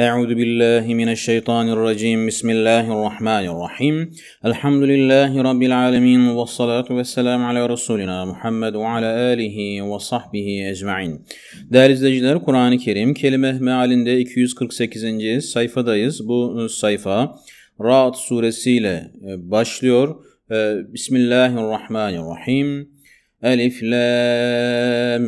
أعوذ بالله من الشيطان الرجيم بسم الله الرحمن الرحيم الحمد لله رب العالمين والصلاة والسلام على رسولنا Muhammed ve ala alihi ve sahbihi ecmain. Değerli izleyiciler Kur'an-ı Kerim kelime mealinde 248. sayfadayız. Bu e, sayfa Ra'd suresiyle e, başlıyor. E, Bismillahirrahmanirrahim. Elif lam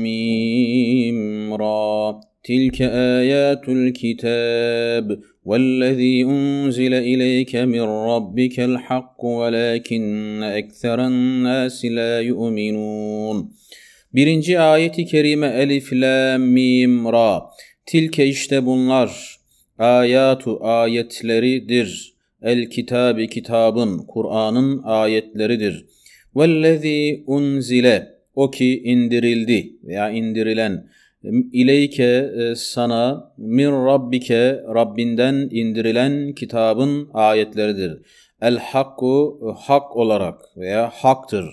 mim ra تلك ايات الكتاب والذي انزل اليك من ربك الحق ولكن اكثر الناس لا يؤمنون Birinci ayeti kerime Elif, La, Mim, Ra. Tilke işte bunlar. Ayatu ayetleridir. El Kitabı kitabın, Kur'an'ın ayetleridir. Vellezî unzile. O ki indirildi veya indirilen. İleyke e, sana min rabbike Rabbinden indirilen kitabın ayetleridir. El hakku e, hak olarak veya haktır.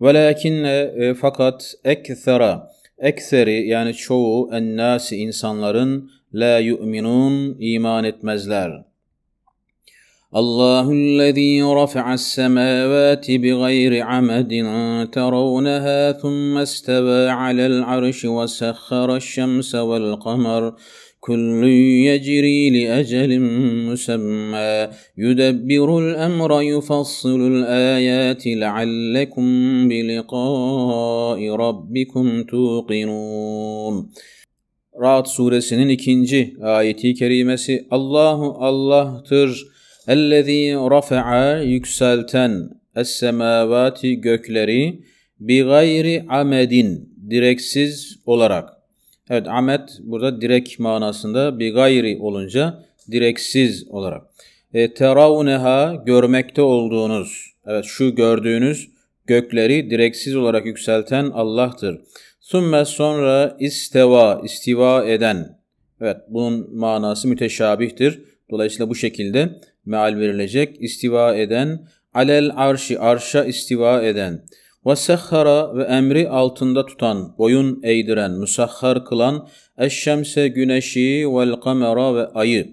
Velakinne e, fakat ekthera ekseri yani çoğu ennasi insanların la yu'minun iman etmezler.'' الله الذي رفع السماوات بغير عمد ترونها ثم استوى على العرش وسخر الشمس والقمر كل يجري لاجل مسمى يدبر الامر يفصل الايات لعلكم بلقاء ربكم توقنون Ra'd suresinin ikinci ayeti kerimesi Allahu Allah'tır Ellezî rafa'a yükselten es-semâvâti gökleri bi gayri amedin direksiz olarak. Evet amed burada direk manasında bi gayri olunca direksiz olarak. E, teravneha görmekte olduğunuz. Evet şu gördüğünüz gökleri direksiz olarak yükselten Allah'tır. Sümme sonra isteva, istiva eden. Evet bunun manası müteşabihtir. Dolayısıyla bu şekilde meal verilecek. İstiva eden, alel arşi, arşa istiva eden. Ve sehhara ve emri altında tutan, boyun eğdiren, musahhar kılan, eşşemse güneşi vel kamera ve ayı.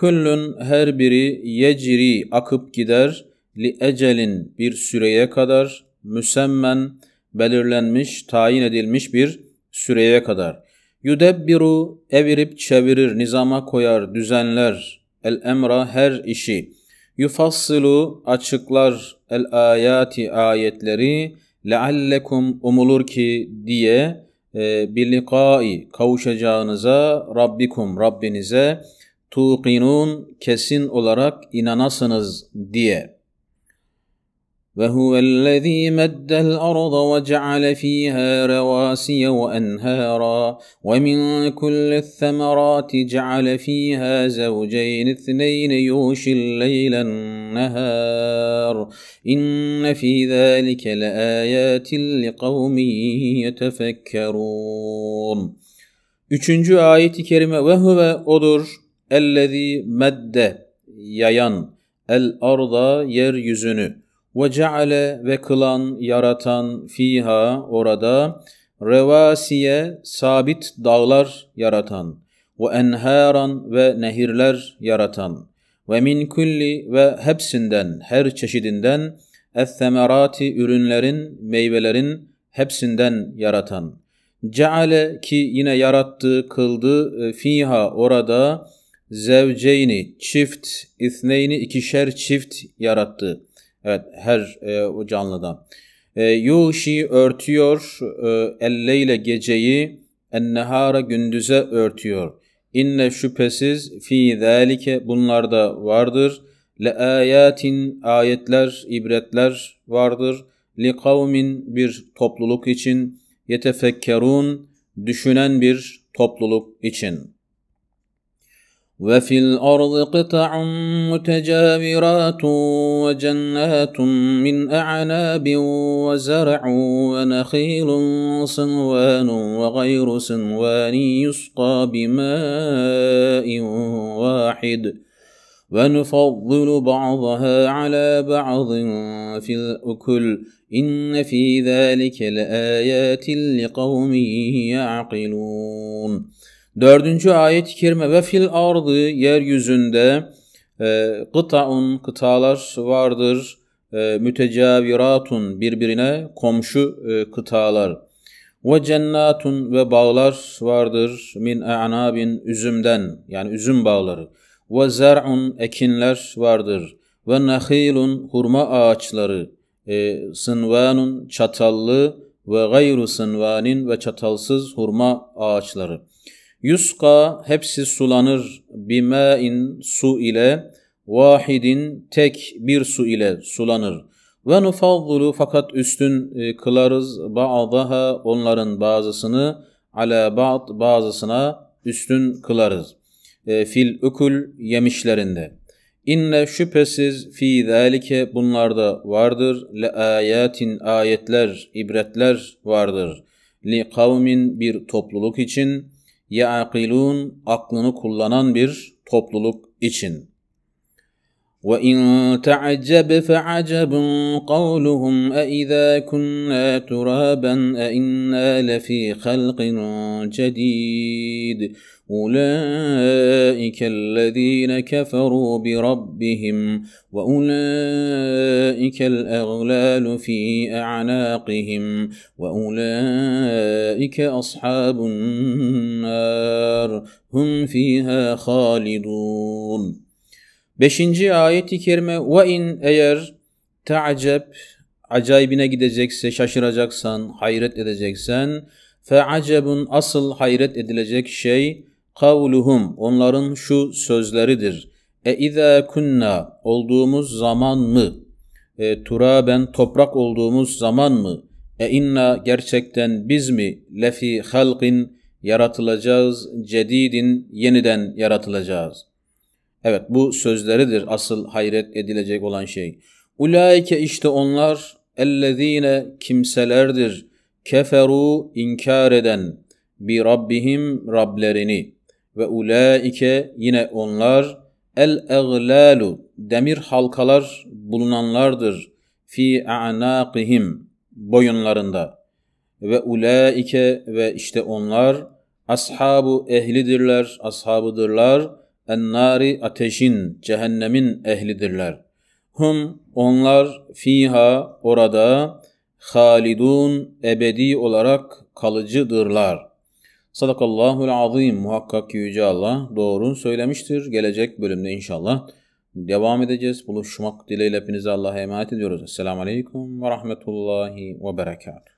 Küllün her biri yecri akıp gider, li ecelin bir süreye kadar, müsemmen belirlenmiş, tayin edilmiş bir süreye kadar. Yudebbiru evirip çevirir, nizama koyar, düzenler, el emra her işi. Yufassilu açıklar el ayati ayetleri leallekum umulur ki diye e, bilikai kavuşacağınıza Rabbikum Rabbinize tuqinun kesin olarak inanasınız diye.'' وهو الذي مد الارض وجعل فيها رواسي وانهارا ومن كل الثمرات جعل فيها زوجين اثنين يوشي الليل النهار ان في ذلك لايات لقوم يتفكرون Üçüncü ayet-i kerime ve huve odur ellezî medde yayan el arda yeryüzünü Ve ceale ve kılan, yaratan fiha orada revasiye sabit dağlar yaratan ve enharan ve nehirler yaratan ve min kulli ve hepsinden her çeşidinden es ürünlerin meyvelerin hepsinden yaratan ceale ki yine yarattı kıldı e, fiha orada zevceyni çift isneyni ikişer çift yarattı Evet her e, o canlıdan. E, yuşi örtüyor e, elleyle geceyi ennehara gündüze örtüyor. İnne şüphesiz fi zalike bunlarda vardır. Le ayatin ayetler, ibretler vardır. Li kavmin bir topluluk için yetefekkerun düşünen bir topluluk için. وفي الأرض قطع متجاورات وجنات من أعناب وزرع ونخيل صنوان وغير صنوان يسقى بماء واحد ونفضل بعضها على بعض في الأكل إن في ذلك لآيات لقوم يعقلون Dördüncü ayet-i kerime ve fil ardı yeryüzünde e, gıtaun kıtalar vardır. E, mütecaviratun birbirine komşu e, kıtalar. Ve cennatun ve bağlar vardır. Min a'nabin üzümden yani üzüm bağları. Ve zer'un ekinler vardır. Ve nahilun hurma ağaçları. E, sınvanun çatallı ve gayru sınvanin ve çatalsız hurma ağaçları.'' Yuska hepsi sulanır bimâin su ile vahidin tek bir su ile sulanır. Ve nufazzulu fakat üstün e, kılarız ba'daha onların bazısını ala ba'd bazısına üstün kılarız. E, fil ukul yemişlerinde. İnne şüphesiz fi zalike bunlarda vardır le ayetin ayetler ibretler vardır li kavmin bir topluluk için يَعْقِلُونَ aklını kullanan bir topluluk için. وإن تعجب فعجب قولهم أإذا كنا ترابا أإنا لفي خلق جديد أولئك الذين كفروا بربهم وأولئك الأغلال في أعناقهم وأولئك أصحاب النار هم فيها خالدون 5. ayet-i kerime ve in eğer ta'ceb acayibine gidecekse, şaşıracaksan, hayret edeceksen fe acebun asıl hayret edilecek şey kavluhum onların şu sözleridir. E izâ kunna olduğumuz zaman mı? E, tura ben toprak olduğumuz zaman mı? E inna gerçekten biz mi lefi halkin yaratılacağız, cedidin yeniden yaratılacağız.'' Evet bu sözleridir asıl hayret edilecek olan şey. Ulaike işte onlar ellezine kimselerdir keferu inkar eden bi rabbihim Rablerini ve ulaike yine onlar el eglalu demir halkalar bulunanlardır fi a'naqihim boyunlarında ve ulaike ve işte onlar ashabu ehlidirler ashabıdırlar ennari ateşin, cehennemin ehlidirler. Hum onlar fiha orada halidun ebedi olarak kalıcıdırlar. Sadakallahul azim muhakkak ki yüce Allah doğru söylemiştir. Gelecek bölümde inşallah devam edeceğiz. Buluşmak dileğiyle hepinize Allah'a emanet ediyoruz. Esselamu Aleyküm ve Rahmetullahi ve Berekatuhu.